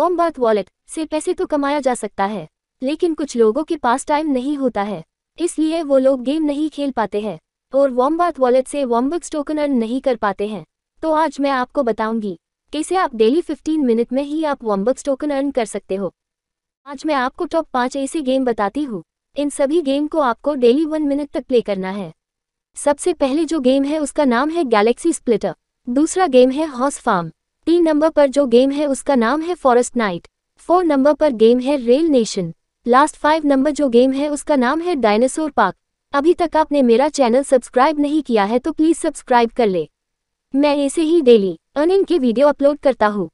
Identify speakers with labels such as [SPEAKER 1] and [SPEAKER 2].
[SPEAKER 1] ओम बात वॉलेट से पैसे तो कमाया जा सकता है लेकिन कुछ लोगों के पास टाइम नहीं होता है इसलिए वो लोग गेम नहीं खेल पाते हैं और वॉमबार्थ वॉलेट से वॉम्बक्स टोकन अर्न नहीं कर पाते हैं तो आज मैं आपको बताऊंगी कैसे आप डेली 15 मिनट में ही आप वॉम्बक्स टोकन अर्न कर सकते हो आज मैं आपको टॉप पाँच ऐसे गेम बताती हूँ इन सभी गेम को आपको डेली वन मिनट तक प्ले करना है सबसे पहले जो गेम है उसका नाम है गैलेक्सी स्प्लिटर दूसरा गेम है हॉस फार्म तीन नंबर पर जो गेम है उसका नाम है फॉरेस्ट नाइट फोर नंबर पर गेम है rail nation last five number जो गेम है उसका नाम है डायनासोर पार्क अभी तक आपने मेरा चैनल सब्सक्राइब नहीं किया है तो प्लीज़ सब्सक्राइब कर ले मैं ऐसे ही डेली अर्निंग के वीडियो अपलोड करता हूँ